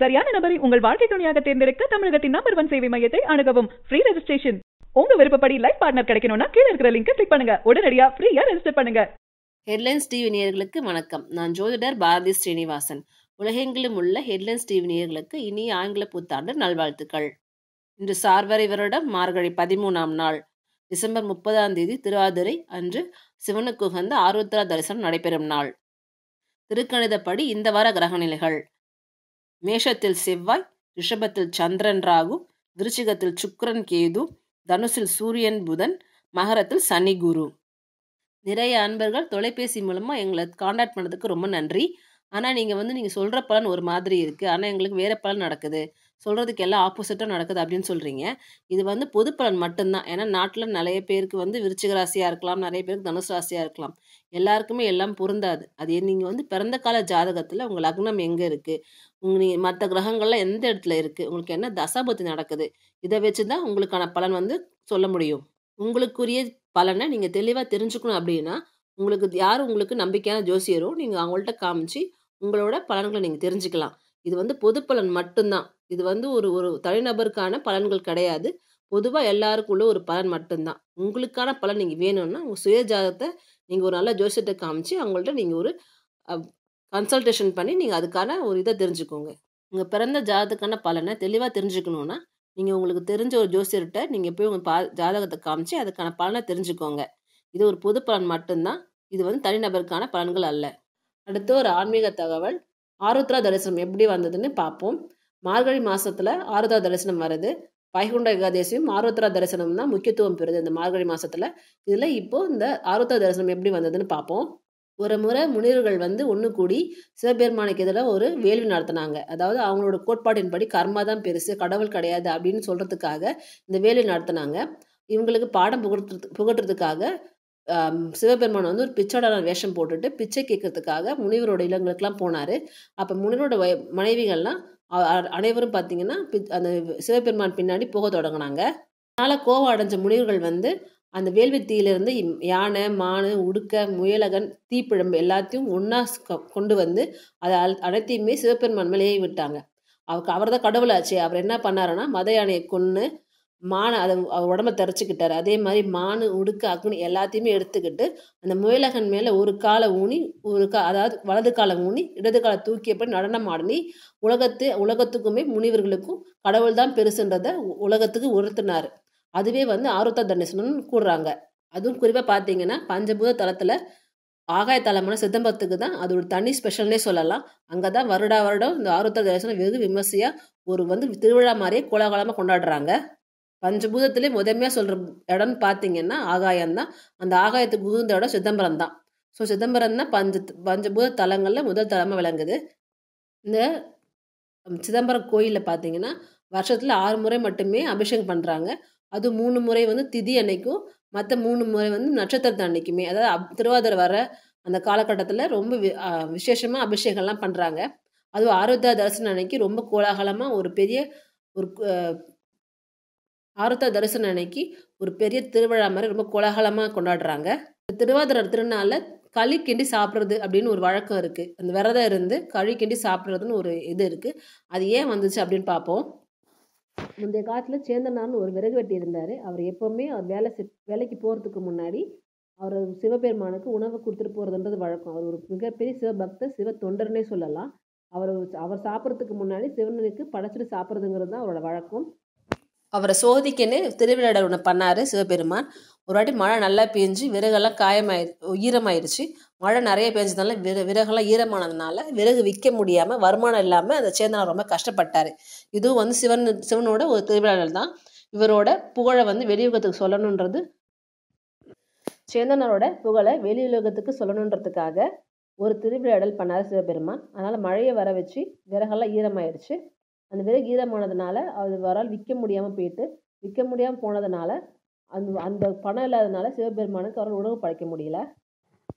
சரியான நபரை உங்கள் வாழ்க்கை துணையாக தேர்ந்தெடுக்க தமிழகத்தின் நம்பர் ஒன் சேவை மையத்தை அணுகவும் ஃப்ரீ ரெஜிஸ்ட்ரேஷன் உங்க விருப்பப்படி லைஃப் பார்ட்னர் கிடைக்கணும்னா கீழே இருக்கிற லிங்க் கிளிக் பண்ணுங்க உடனடியா ஃப்ரீயா ரெஜிஸ்டர் பண்ணுங்க ஹெட்லைன்ஸ் டிவி நேயர்களுக்கு வணக்கம் நான் ஜோதிடர் பாரதி ஸ்ரீனிவாசன் உலகெங்கிலும் உள்ள ஹெட்லைன்ஸ் டிவி நேயர்களுக்கு இனிய ஆங்கில புத்தாண்டு நல்வாழ்த்துக்கள் இன்று சார்வரை வருடம் மார்கழி பதிமூணாம் நாள் டிசம்பர் முப்பதாம் தேதி திருவாதிரை அன்று சிவனுக்கு உகந்த ஆருத்ரா தரிசனம் நடைபெறும் நாள் திருக்கணிதப்படி இந்த வார கிரக நிலைகள் மேஷத்தில் செவ்வாய் ரிஷபத்தில் சந்திரன் ராகு விருச்சிகத்தில் சுக்ரன் கேது தனுசில் சூரியன் புதன் மகரத்தில் சனி குரு நிறைய அன்பர்கள் தொலைபேசி மூலமாக எங்களை காண்டாக்ட் பண்ணதுக்கு ரொம்ப நன்றி ஆனால் நீங்கள் வந்து நீங்கள் சொல்கிற பலன் ஒரு மாதிரி இருக்குது ஆனால் எங்களுக்கு வேறு பலன் நடக்குது சொல்கிறதுக்கு எல்லாம் ஆப்போசிட்டாக நடக்குது அப்படின்னு சொல்கிறீங்க இது வந்து பொது பலன் மட்டும்தான் ஏன்னா நாட்டில் நிறைய பேருக்கு வந்து விருச்சிக ராசியாக இருக்கலாம் நிறைய பேருக்கு தனுசு ராசியாக இருக்கலாம் எல்லாருக்குமே எல்லாம் பொருந்தாது அது நீங்கள் வந்து பிறந்த கால ஜாதகத்தில் உங்கள் லக்னம் எங்கே இருக்குது உங்கள் நீ மற்ற கிரகங்கள்லாம் எந்த இடத்துல இருக்குது உங்களுக்கு என்ன தசாபத்தி நடக்குது இதை வச்சு தான் உங்களுக்கான பலன் வந்து சொல்ல முடியும் உங்களுக்குரிய பலனை நீங்கள் தெளிவாக தெரிஞ்சுக்கணும் அப்படின்னா உங்களுக்கு யார் உங்களுக்கு நம்பிக்கையான ஜோசியரோ நீங்கள் அவங்கள்ட்ட காமிச்சு உங்களோட பலன்களை நீங்கள் தெரிஞ்சுக்கலாம் இது வந்து பொது பலன் மட்டும்தான் இது வந்து ஒரு ஒரு தனிநபருக்கான பலன்கள் கிடையாது பொதுவாக எல்லாருக்கும் உள்ள ஒரு பலன் மட்டும்தான் உங்களுக்கான பலன் நீங்கள் வேணும்னா உங்கள் சுய நீங்கள் ஒரு நல்ல ஜோசியத்தை காமிச்சு அவங்கள்ட்ட நீங்கள் ஒரு கன்சல்டேஷன் பண்ணி நீங்கள் அதுக்கான ஒரு இதை தெரிஞ்சுக்கோங்க உங்கள் பிறந்த ஜாதகத்துக்கான பலனை தெளிவாக தெரிஞ்சுக்கணுன்னா நீங்கள் உங்களுக்கு தெரிஞ்ச ஒரு ஜோசியர்கிட்ட நீங்கள் போய் உங்கள் பா ஜாதகத்தை காமிச்சு அதுக்கான பலனை தெரிஞ்சுக்கோங்க இது ஒரு பொது பலன் மட்டும்தான் இது வந்து தனிநபருக்கான பலன்கள் அல்ல அடுத்து ஒரு ஆன்மீக தகவல் ஆருத்ரா தரிசனம் எப்படி வந்ததுன்னு பார்ப்போம் மார்கழி மாதத்தில் ஆருத்ரா தரிசனம் வருது வைகுண்ட ஏகாதேசியும் ஆருத்ரா தரிசனம் தான் முக்கியத்துவம் பெறுது இந்த மார்கழி மாதத்தில் இதில் இப்போது இந்த ஆருத்ரா தரிசனம் எப்படி வந்ததுன்னு பார்ப்போம் ஒரு முறை முனிவர்கள் வந்து ஒன்று கூடி சிவபெருமானுக்கு எதிராக ஒரு வேள்வி நடத்தினாங்க அதாவது அவங்களோட கோட்பாட்டின்படி கர்மா தான் பெருசு கடவுள் கிடையாது அப்படின்னு சொல்கிறதுக்காக இந்த வேள்வி நடத்தினாங்க இவங்களுக்கு பாடம் புகட்டு புகட்டுறதுக்காக சிவபெருமான் வந்து ஒரு பிச்சோட வேஷம் போட்டுட்டு பிச்சை கேட்கறதுக்காக முனிவரோட இல்லங்களுக்கெல்லாம் போனார் அப்போ முனிவரோட மனைவிகள்லாம் அனைவரும் பார்த்திங்கன்னா அந்த சிவபெருமான் பின்னாடி போக தொடங்கினாங்க அதனால் கோவம் அடைஞ்ச முனிவர்கள் வந்து அந்த வேள்வி யானை மானு உடுக்க முயலகன் தீப்பிழம்பு எல்லாத்தையும் ஒன்றா கொண்டு வந்து அதை அனைத்தையுமே சிவபெருமான் மேலேயே விட்டாங்க அவருக்கு அவர் தான் கடவுளாச்சு அவர் என்ன பண்ணாருன்னா மத யானையை கொன்று மானை அதை உடம்ப தரைச்சிக்கிட்டார் அதே மாதிரி மானு உடுக்கு அக்னி எல்லாத்தையுமே எடுத்துக்கிட்டு அந்த முயலகன் மேலே ஒரு காலை ஊனி ஒரு கா அதாவது வலது காலை ஊனி இடது காலை தூக்கியப்படி நடனம் ஆடினி உலகத்து உலகத்துக்குமே முனிவர்களுக்கும் கடவுள் தான் பெருசுன்றதை உலகத்துக்கு உணர்த்தினார் அதுவே வந்து ஆருத்த தண்டேசனம்னு கூடுறாங்க அதுவும் குறிப்பாக பார்த்தீங்கன்னா பஞ்சபூத தளத்தில் ஆகாய தலமான சிதம்பரத்துக்கு தான் அது ஒரு தனி ஸ்பெஷல்னே சொல்லலாம் அங்கே தான் வருடா வருடம் இந்த ஆருத்த தரிசனம் வெகு விமர்சையாக ஒரு வந்து திருவிழா மாதிரியே கோலாகலமாக கொண்டாடுறாங்க பஞ்சபூதத்திலே முதன்மையாக சொல்கிற இடம்னு பார்த்தீங்கன்னா ஆகாயம் தான் அந்த ஆகாயத்துக்கு உகுந்த இடம் சிதம்பரம் தான் ஸோ சிதம்பரம் தான் பஞ்ச பஞ்சபூத தலங்களில் முதல் தலமாக விளங்குது இந்த சிதம்பரம் கோயிலில் பார்த்தீங்கன்னா வருஷத்தில் ஆறு முறை மட்டுமே அபிஷேகம் பண்ணுறாங்க அது மூணு முறை வந்து திதி அன்னைக்கும் மற்ற மூணு முறை வந்து நட்சத்திரத்தை அன்னைக்குமே அதாவது திருவாதிரை வர அந்த காலகட்டத்தில் ரொம்ப விசேஷமாக அபிஷேகம்லாம் பண்ணுறாங்க அதுவும் ஆரோத்தியா தரிசனம் அன்னைக்கு ரொம்ப கோலாகலமாக ஒரு பெரிய ஒரு ஆருத்த தரிசனம் அன்னைக்கு ஒரு பெரிய திருவிழா மாதிரி ரொம்ப கோலாகலமாக கொண்டாடுறாங்க திருவாதிரை திருநாளில் களி கிண்டி சாப்பிட்றது அப்படின்னு ஒரு வழக்கம் இருக்குது அந்த விரதம் இருந்து களி கிண்டி சாப்பிட்றதுன்னு ஒரு இது இருக்குது அது ஏன் வந்துச்சு அப்படின்னு பார்ப்போம் முந்தைய காலத்தில் சேந்தனார்னு ஒரு விறகு வெட்டி இருந்தார் அவர் எப்போவுமே அவர் வேலை வேலைக்கு போகிறதுக்கு முன்னாடி அவர் சிவபெருமானுக்கு உணவு கொடுத்துட்டு போகிறதுன்றது வழக்கம் அவர் ஒரு மிகப்பெரிய சிவபக்தர் சிவ தொண்டர்னே சொல்லலாம் அவர் அவர் சாப்பிட்றதுக்கு முன்னாடி சிவனுக்கு படைச்சிட்டு சாப்பிட்றதுங்கிறது தான் அவரோட வழக்கம் அவரை சோதிக்கன்னு திருவிளையாடல் ஒன்று பண்ணார் சிவபெருமான் ஒரு வாட்டி மழை நல்லா பெஞ்சு விறகெல்லாம் காயமாயிரு ஈரமாயிருச்சு மழை நிறைய பெஞ்சதுனால விற விறகெல்லாம் ஈரமானதுனால விறகு விற்க முடியாமல் வருமானம் இல்லாமல் அந்த சேந்தனார் ரொம்ப கஷ்டப்பட்டார் இதுவும் வந்து சிவன் சிவனோட ஒரு திருவிழாடல் தான் இவரோட புகழை வந்து வெளியுகத்துக்கு சொல்லணுன்றது சேந்தனரோட புகழை வெளியுலகத்துக்கு சொல்லணுன்றதுக்காக ஒரு திருவிழாடல் பண்ணார் சிவபெருமான் அதனால் மழையை வர வச்சு விறகெல்லாம் ஈரமாயிடுச்சு அந்த விறகு ஈரமானதுனால அது அவரால் விற்க முடியாமல் போயிட்டு விற்க முடியாமல் போனதுனால அந்த அந்த பணம் இல்லாததுனால சிவபெருமானுக்கு அவரால் உணவு படைக்க முடியல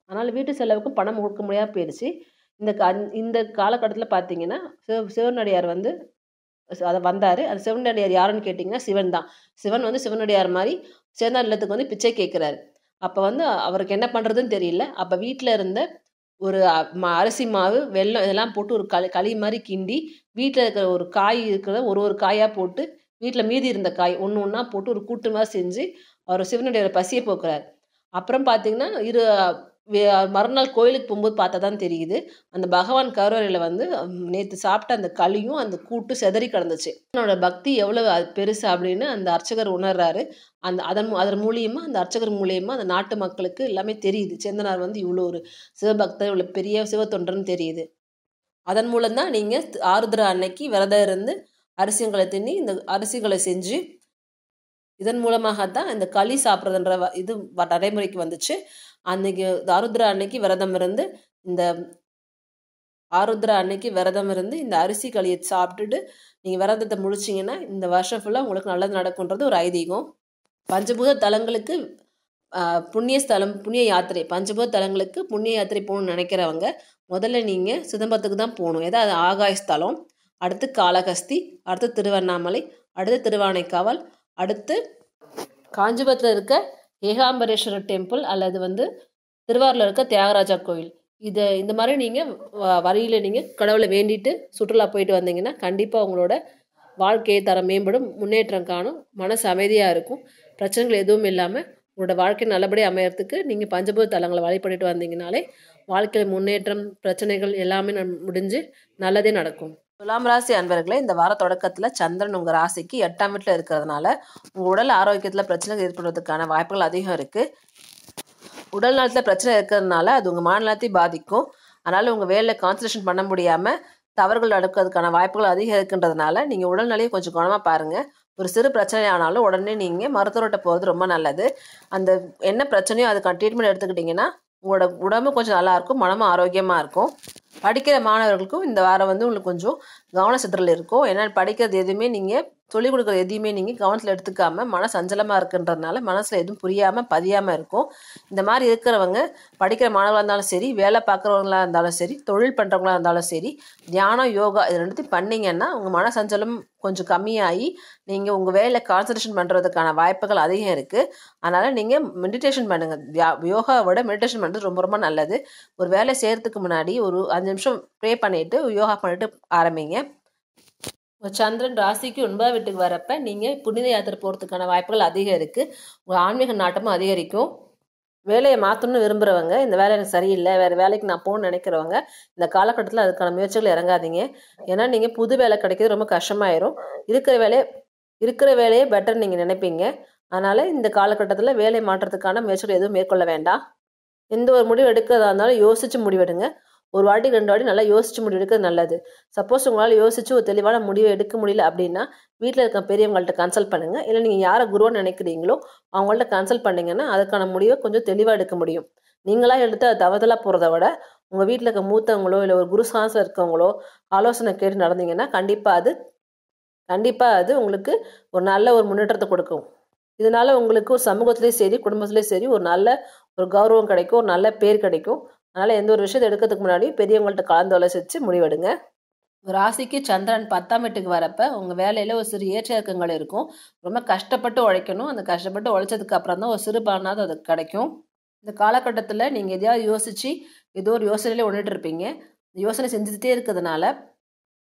அதனால் வீட்டு செலவுக்கும் பணம் கொடுக்க முடியாமல் போயிடுச்சு இந்த கா இந்த காலகட்டத்தில் பார்த்தீங்கன்னா சிவ சிவனடியார் வந்து அதை வந்தார் அந்த சிவனடியார் யாருன்னு கேட்டிங்கன்னா சிவன் தான் சிவன் வந்து சிவனடியார் மாதிரி சேர்ந்த இல்லத்துக்கு வந்து பிச்சை கேட்குறாரு அப்போ வந்து அவருக்கு என்ன பண்ணுறதுன்னு தெரியல அப்போ வீட்டில் இருந்த ஒரு அரிசி மாவு வெல்லம் இதெல்லாம் போட்டு ஒரு களி களி மாதிரி கிண்டி வீட்டில் இருக்கிற ஒரு காய் இருக்கிற ஒரு ஒரு காயாக போட்டு வீட்டில் மீதி இருந்த காய் ஒன்று ஒன்றா போட்டு ஒரு கூட்டு மாதிரி செஞ்சு அவர் சிவனுடைய பசியை போக்குறார் அப்புறம் பார்த்தீங்கன்னா இரு மறுநாள் கோயிலுக்கு போகும்போது பார்த்தா தான் தெரியுது அந்த பகவான் கருவறையில் வந்து நேற்று சாப்பிட்ட அந்த களியும் அந்த கூட்டு செதறி கிடந்துச்சு என்னோட பக்தி எவ்வளோ பெருசு அப்படின்னு அந்த அர்ச்சகர் உணர்றாரு அந்த அதன் அதன் மூலியமாக அந்த அர்ச்சகர் மூலியமாக அந்த நாட்டு மக்களுக்கு எல்லாமே தெரியுது சேந்தனார் வந்து இவ்வளோ ஒரு சிவபக்தர் இவ்வளோ பெரிய சிவத்தொண்டர்னு தெரியுது அதன் மூலம்தான் நீங்கள் ஆருத்ரா அன்னைக்கு விரதம் இருந்து அரிசிங்களை தின்னி இந்த அரிசிகளை செஞ்சு இதன் மூலமாக தான் இந்த களி சாப்பிட்றதுன்ற இது நடைமுறைக்கு வந்துச்சு அன்னைக்கு ஆருத்ரா அன்னைக்கு விரதம் இருந்து இந்த ஆருத்ரா அன்னைக்கு விரதம் இருந்து இந்த அரிசி களியை சாப்பிட்டுட்டு நீங்கள் விரதத்தை முடிச்சிங்கன்னா இந்த வருஷம் ஃபுல்லாக உங்களுக்கு நல்லது நடக்குன்றது ஒரு ஐதீகம் பஞ்சபூத தலங்களுக்கு புண்ணிய ஸ்தலம் புண்ணிய யாத்திரை பஞ்சபூத தலங்களுக்கு புண்ணிய யாத்திரை போகணும்னு நினைக்கிறவங்க முதல்ல நீங்கள் சிதம்பரத்துக்கு தான் போகணும் ஏதாவது ஆகாய ஸ்தலம் அடுத்து காளகஸ்தி அடுத்து திருவண்ணாமலை அடுத்து திருவானைக்காவல் அடுத்து காஞ்சிபுரத்தில் இருக்க ஏகாம்பரேஸ்வரர் டெம்பிள் அல்லது வந்து திருவாரூரில் இருக்க தியாகராஜா கோயில் இது இந்த மாதிரி நீங்கள் வரியில் நீங்கள் கடவுளை வேண்டிட்டு சுற்றுலா போயிட்டு வந்தீங்கன்னா கண்டிப்பாக உங்களோட வாழ்க்கையை தரம் மேம்படும் முன்னேற்றம் காணும் மனசு அமைதியாக இருக்கும் பிரச்சனைகள் எதுவும் இல்லாமல் உங்களோட வாழ்க்கை நல்லபடியாக அமையறதுக்கு நீங்கள் பஞ்சபூத தலங்களை வழிபட்டுட்டு வந்தீங்கனாலே வாழ்க்கையில் முன்னேற்றம் பிரச்சனைகள் எல்லாமே முடிஞ்சு நல்லதே நடக்கும் துலாம் ராசி அன்பர்களே இந்த வார தொடக்கத்தில் சந்திரன் உங்கள் ராசிக்கு எட்டாம் வீட்டில் இருக்கிறதுனால உங்கள் உடல் ஆரோக்கியத்தில் பிரச்சனைகள் ஏற்படுறதுக்கான வாய்ப்புகள் அதிகம் இருக்குது உடல் நலத்தில் பிரச்சனை இருக்கிறதுனால அது உங்கள் மாநிலத்தையும் பாதிக்கும் அதனால் உங்கள் வேலையில் கான்சன்ட்ரேஷன் பண்ண முடியாமல் தவறுகள் நடக்கிறதுக்கான வாய்ப்புகள் அதிகம் இருக்குன்றதுனால நீங்கள் உடல்நிலையை கொஞ்சம் கவனமாக பாருங்கள் ஒரு சிறு பிரச்சனை ஆனாலும் உடனே நீங்கள் மருத்துவர்கிட்ட போகிறது ரொம்ப நல்லது அந்த என்ன பிரச்சனையோ அதுக்கான ட்ரீட்மெண்ட் எடுத்துக்கிட்டிங்கன்னா உங்களோட உடம்பு கொஞ்சம் நல்லாயிருக்கும் மனமும் ஆரோக்கியமாக இருக்கும் படிக்கிற மாணவர்களுக்கும் இந்த வாரம் வந்து உங்களுக்கு கொஞ்சம் கவன சிதறல் இருக்கும் ஏன்னா படிக்கிறது எதுவுமே நீங்கள் சொல்லிக் கொடுக்குறது எதையுமே நீங்கள் கவனத்தில் எடுத்துக்காமல் மன சஞ்சலமாக இருக்குன்றதுனால மனசில் எதுவும் புரியாமல் பதியாமல் இருக்கும் இந்த மாதிரி இருக்கிறவங்க படிக்கிற மாணவர்களாக இருந்தாலும் சரி வேலை பார்க்குறவங்களாக இருந்தாலும் சரி தொழில் பண்ணுறவங்களாக இருந்தாலும் சரி தியானம் யோகா இது ரெண்டுத்தையும் பண்ணிங்கன்னா உங்கள் மன சஞ்சலம் கொஞ்சம் கம்மியாகி நீங்கள் உங்கள் வேலையில் கான்சன்ட்ரேஷன் பண்ணுறதுக்கான வாய்ப்புகள் அதிகம் இருக்குது அதனால் நீங்கள் மெடிடேஷன் பண்ணுங்கள் யோகாவை விட மெடிடேஷன் பண்ணுறது ரொம்ப ரொம்ப நல்லது ஒரு வேலை செய்கிறதுக்கு முன்னாடி ஒரு அஞ்சு அஞ்சு நிமிஷம் ப்ரே பண்ணிவிட்டு யோகா பண்ணிவிட்டு ஆரம்பிங்க உங்கள் சந்திரன் ராசிக்கு ஒன்பதாம் வீட்டுக்கு வரப்போ நீங்கள் புனித யாத்திரை போகிறதுக்கான வாய்ப்புகள் அதிகம் இருக்குது உங்கள் ஆன்மீக நாட்டமும் அதிகரிக்கும் வேலையை மாற்றணும்னு விரும்புகிறவங்க இந்த வேலை எனக்கு சரியில்லை வேறு வேலைக்கு நான் போகணும்னு நினைக்கிறவங்க இந்த காலகட்டத்தில் அதுக்கான முயற்சிகள் இறங்காதீங்க ஏன்னா நீங்கள் புது வேலை கிடைக்கிறது ரொம்ப கஷ்டமாயிரும் இருக்கிற வேலையை இருக்கிற வேலையே பெட்டர் நீங்கள் நினைப்பீங்க அதனால் இந்த காலகட்டத்தில் வேலை மாற்றத்துக்கான முயற்சிகள் எதுவும் மேற்கொள்ள வேண்டாம் எந்த ஒரு முடிவு எடுக்கிறதா இருந்தாலும் யோசித்து முடிவெடுங்க ஒரு வாட்டி ரெண்டு வாட்டி நல்லா யோசிச்சு முடிவு எடுக்கிறது நல்லது சப்போஸ் உங்களால் யோசிச்சு ஒரு தெளிவான முடிவை எடுக்க முடியல அப்படின்னா வீட்டில் இருக்க பெரியவங்கள்ட்ட கன்சல்ட் பண்ணுங்கள் இல்லை நீங்கள் யாரை குருவான்னு நினைக்கிறீங்களோ அவங்கள்ட்ட கன்சல்ட் பண்ணீங்கன்னா அதுக்கான முடிவை கொஞ்சம் தெளிவாக எடுக்க முடியும் நீங்களாக எடுத்து அது தவறுதலாக போகிறத விட உங்கள் வீட்டில் இருக்க மூத்தவங்களோ இல்லை ஒரு குரு சான்ஸில் இருக்கவங்களோ ஆலோசனை கேட்டு நடந்தீங்கன்னா கண்டிப்பாக அது கண்டிப்பாக அது உங்களுக்கு ஒரு நல்ல ஒரு முன்னேற்றத்தை கொடுக்கும் இதனால் உங்களுக்கு ஒரு சமூகத்துலேயும் சரி குடும்பத்துலேயும் சரி ஒரு நல்ல ஒரு கௌரவம் கிடைக்கும் ஒரு நல்ல பேர் கிடைக்கும் அதனால் எந்த ஒரு விஷயத்தை எடுக்கிறதுக்கு முன்னாடி பெரியவங்கள்ட்ட கலந்து ஆலோசித்து முடிவெடுங்க ராசிக்கு சந்திரன் பத்தாம் வீட்டுக்கு வரப்போ உங்கள் வேலையில் ஒரு சிறு ஏற்ற இறக்கங்கள் இருக்கும் ரொம்ப கஷ்டப்பட்டு உழைக்கணும் அந்த கஷ்டப்பட்டு உழைச்சதுக்கு அப்புறம் தான் ஒரு சிறு பலனாவது அது கிடைக்கும் இந்த காலகட்டத்தில் நீங்கள் எதையாவது யோசித்து ஏதோ ஒரு யோசனையிலே ஒன்றுட்டு இருப்பீங்க யோசனை செஞ்சுட்டே இருக்கிறதுனால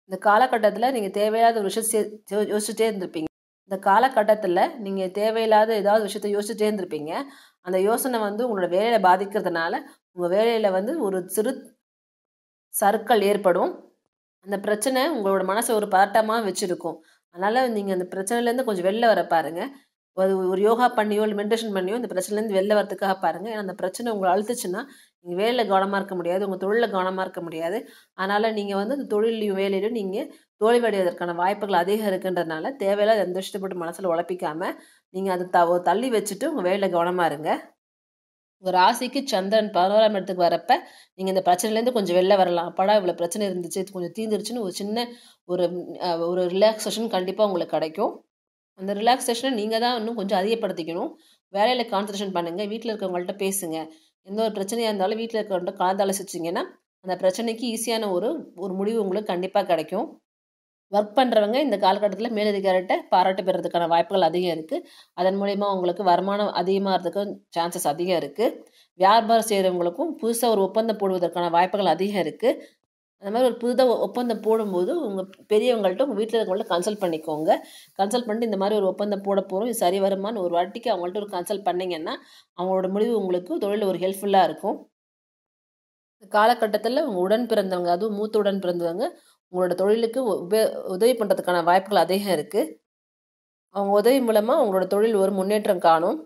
இந்த காலகட்டத்தில் நீங்கள் தேவையில்லாத ஒரு விஷயம் யோசிச்சுட்டே இருந்திருப்பீங்க இந்த காலகட்டத்தில் நீங்கள் தேவையில்லாத ஏதாவது விஷயத்த யோசிச்சுட்டே இருந்திருப்பீங்க அந்த யோசனை வந்து உங்களோட வேலையில் பாதிக்கிறதுனால உங்கள் வேலையில் வந்து ஒரு சிறு சருக்கள் ஏற்படும் அந்த பிரச்சனை உங்களோட மனசை ஒரு பதட்டமாக வச்சுருக்கும் அதனால் நீங்கள் அந்த பிரச்சனையிலேருந்து கொஞ்சம் வெளில வர பாருங்கள் ஒரு ஒரு யோகா பண்ணியோ இல்லை மெடிடேஷன் பண்ணியோ இந்த பிரச்சனைலேருந்து வெளில வரதுக்காக பாருங்கள் ஏன்னா அந்த பிரச்சனை உங்களை அழுத்துச்சுன்னா நீங்கள் வேலையில் கவனமாக இருக்க முடியாது உங்கள் தொழிலில் கவனமாக இருக்க முடியாது அதனால் நீங்கள் வந்து அந்த தொழிலையும் வேலையிலும் நீங்கள் தோல்வியடைவதற்கான வாய்ப்புகள் அதிகம் இருக்குன்றதுனால தேவையில்லாத எந்த இஷ்டப்பட்டு மனசில் உழப்பிக்காமல் நீங்கள் அதை த தள்ளி வச்சுட்டு உங்கள் வேலையில் கவனமாக இருங்க உங்கள் ராசிக்கு சந்திரன் பதினோராம் இடத்துக்கு வரப்ப நீங்கள் இந்த பிரச்சனையிலேருந்து கொஞ்சம் வெளில வரலாம் அப்படா இவ்வளோ பிரச்சனை இருந்துச்சு இது கொஞ்சம் தீர்ந்துருச்சுன்னு ஒரு சின்ன ஒரு ஒரு ரிலாக்ஸேஷன் கண்டிப்பாக உங்களுக்கு கிடைக்கும் அந்த ரிலாக்ஸேஷனை நீங்கள் தான் இன்னும் கொஞ்சம் அதிகப்படுத்திக்கணும் வேலையில் கான்சன்ட்ரேஷன் பண்ணுங்கள் வீட்டில் இருக்கவங்கள்ட்ட பேசுங்கள் எந்த ஒரு பிரச்சனையாக இருந்தாலும் வீட்டில் இருக்கிறவங்க கலந்தாலோசிச்சிங்கன்னா அந்த பிரச்சனைக்கு ஈஸியான ஒரு ஒரு முடிவு உங்களுக்கு கண்டிப்பாக கிடைக்கும் ஒர்க் பண்ணுறவங்க இந்த காலகட்டத்தில் மேலதிகாரிகிட்ட பாராட்டு பெறுறதுக்கான வாய்ப்புகள் அதிகம் இருக்குது அதன் மூலிமா உங்களுக்கு வருமானம் அதிகமாக இருக்கிறதுக்கும் சான்சஸ் அதிகம் இருக்குது வியாபாரம் செய்கிறவங்களுக்கும் புதுசாக ஒரு ஒப்பந்தம் போடுவதற்கான வாய்ப்புகள் அதிகம் இருக்குது அந்த மாதிரி ஒரு புதுதாக ஒப்பந்தம் போடும்போது உங்கள் பெரியவங்கள்ட்ட உங்கள் வீட்டில் இருக்கவங்கள்ட்ட கன்சல்ட் பண்ணிக்கோங்க கன்சல்ட் பண்ணிட்டு இந்த மாதிரி ஒரு ஒப்பந்தம் போட போகிறோம் இது சரி வருமானு ஒரு வாட்டிக்கு அவங்கள்ட்ட ஒரு கன்சல்ட் பண்ணிங்கன்னா அவங்களோட முடிவு உங்களுக்கு தொழில் ஒரு ஹெல்ப்ஃபுல்லாக இருக்கும் இந்த காலகட்டத்தில் உங்கள் உடன் பிறந்தவங்க அதுவும் மூத்த உடன் பிறந்தவங்க உங்களோட தொழிலுக்கு உதவி பண்ணுறதுக்கான வாய்ப்புகள் அதிகம் இருக்குது அவங்க உதவி மூலமாக உங்களோட தொழில் ஒரு முன்னேற்றம் காணும்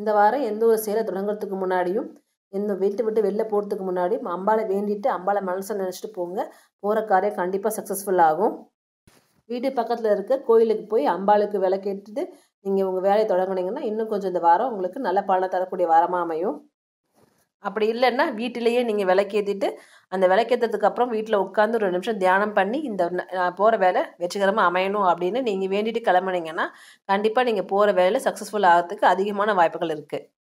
இந்த வாரம் எந்த ஒரு செயலை தொடங்குறதுக்கு முன்னாடியும் இந்த வீட்டை விட்டு வெளில போகிறதுக்கு முன்னாடி அம்பாவை வேண்டிட்டு அம்பாவை மனசை நினச்சிட்டு போங்க போகிற காரியம் கண்டிப்பாக சக்ஸஸ்ஃபுல் ஆகும் வீட்டு பக்கத்தில் இருக்க கோயிலுக்கு போய் அம்பாளுக்கு கேட்டுட்டு நீங்கள் உங்கள் வேலையை தொடங்கினீங்கன்னா இன்னும் கொஞ்சம் இந்த வாரம் உங்களுக்கு நல்ல பலனை தரக்கூடிய வாரமாக அமையும் அப்படி இல்லைன்னா வீட்டிலேயே நீங்கள் விளக்கேற்றிட்டு அந்த விளக்கேற்றதுக்கு அப்புறம் வீட்டில் உட்காந்து ஒரு நிமிஷம் தியானம் பண்ணி இந்த போகிற வேலை வெற்றிகரமாக அமையணும் அப்படின்னு நீங்கள் வேண்டிட்டு கிளம்புனீங்கன்னா கண்டிப்பாக நீங்கள் போகிற வேலையில் சக்ஸஸ்ஃபுல் ஆகிறதுக்கு அதிகமான வாய்ப்புகள் இருக்குது